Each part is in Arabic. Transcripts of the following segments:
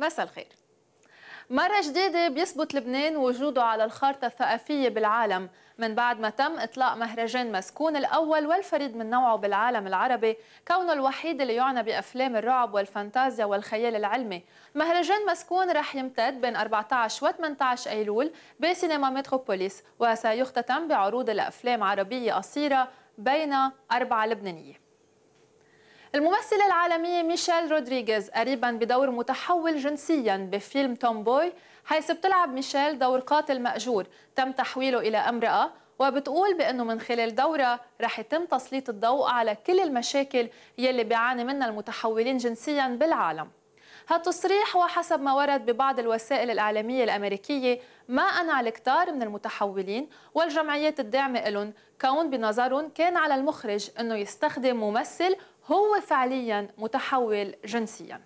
مساء الخير مرة جديدة بيثبت لبنان وجوده على الخارطة الثقافية بالعالم من بعد ما تم إطلاق مهرجان مسكون الأول والفريد من نوعه بالعالم العربي كونه الوحيد اللي يعنى بأفلام الرعب والفانتازيا والخيال العلمي مهرجان مسكون رح يمتد بين 14 و 18 أيلول بسينما متروبوليس وسيختتم بعروض لأفلام عربية قصيرة بين أربعة لبنانية الممثلة العالمية ميشيل رودريغيز قريبا بدور متحول جنسيا بفيلم توم بوي حيث بتلعب ميشيل دور قاتل مأجور تم تحويله إلى امرأة وبتقول بأنه من خلال دورها رح يتم تسليط الضوء على كل المشاكل يلي بيعاني منها المتحولين جنسيا بالعالم هالتصريح وحسب ما ورد ببعض الوسائل الإعلامية الأمريكية ما أنع الكتار من المتحولين والجمعيات الداعمة لهم كون بنظرهم كان على المخرج أنه يستخدم ممثل هو فعليا متحول جنسيا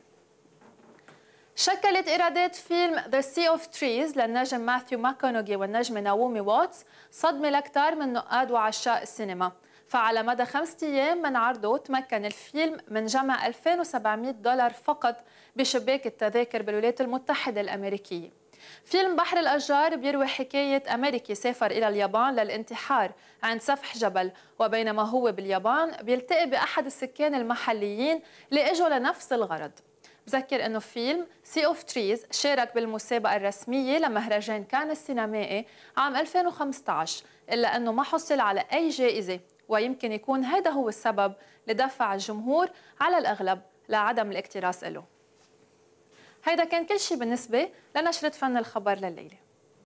شكلت إيرادات فيلم The Sea of Trees للنجم ماثيو ماكونوغي والنجمة ناومي واتس صدمة لكتار من نقاد وعشاق السينما فعلى مدى خمسة أيام من عرضه تمكن الفيلم من جمع 2700 دولار فقط بشباك التذاكر بالولايات المتحدة الأمريكية فيلم بحر الأشجار بيروي حكاية أمريكي سافر إلى اليابان للانتحار عند سفح جبل وبينما هو باليابان بيلتقي بأحد السكان المحليين اللي اجوا لنفس الغرض بذكر انه فيلم سي اوف تريز شارك بالمسابقه الرسميه لمهرجان كان السينمائي عام 2015 الا انه ما حصل على اي جائزه ويمكن يكون هذا هو السبب لدفع الجمهور على الأغلب لعدم الاكتراث له هيدا كان كل شيء بالنسبة لنشرة فن الخبر لليلة